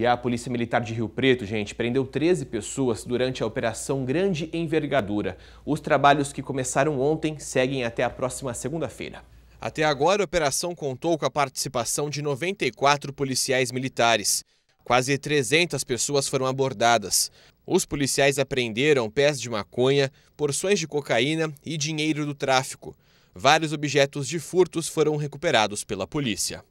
E a Polícia Militar de Rio Preto, gente, prendeu 13 pessoas durante a Operação Grande Envergadura. Os trabalhos que começaram ontem seguem até a próxima segunda-feira. Até agora, a operação contou com a participação de 94 policiais militares. Quase 300 pessoas foram abordadas. Os policiais apreenderam pés de maconha, porções de cocaína e dinheiro do tráfico. Vários objetos de furtos foram recuperados pela polícia.